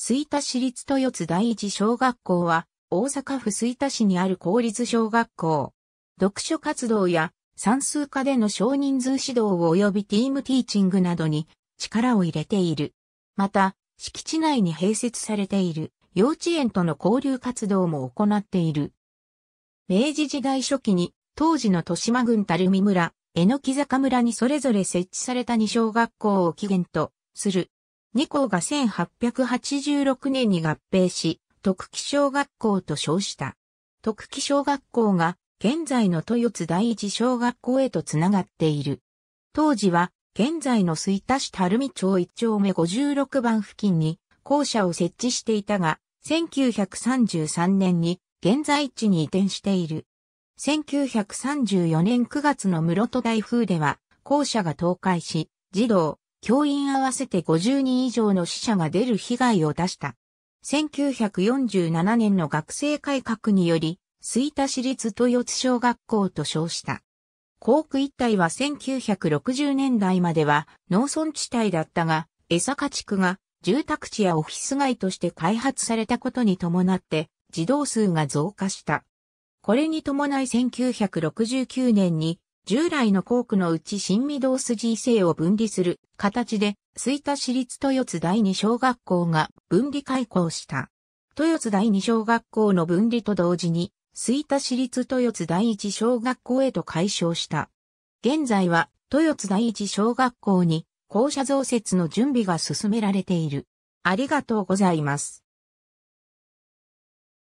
吹田市立豊津第一小学校は、大阪府吹田市にある公立小学校。読書活動や算数科での少人数指導及びティームティーチングなどに力を入れている。また、敷地内に併設されている幼稚園との交流活動も行っている。明治時代初期に当時の豊島郡垂水村、江ノ木坂村にそれぞれ設置された2小学校を起源とする二校が1886年に合併し、徳木小学校と称した。徳木小学校が現在の豊津第一小学校へとつながっている。当時は現在の水田市垂水町一丁目56番付近に校舎を設置していたが、1933年に現在地に移転している。1934年9月の室戸台風では校舎が倒壊し、児童、教員合わせて50人以上の死者が出る被害を出した。1947年の学生改革により、吹田市立豊津小学校と称した。校区一帯は1960年代までは農村地帯だったが、江坂地区が住宅地やオフィス街として開発されたことに伴って児童数が増加した。これに伴い1969年に従来の校区のうち新御堂筋異性を分離する形で、吹田市立豊津第二小学校が分離開校した。豊津第二小学校の分離と同時に、吹田市立豊津第一小学校へと解消した。現在は、豊津第一小学校に校舎増設の準備が進められている。ありがとうございます。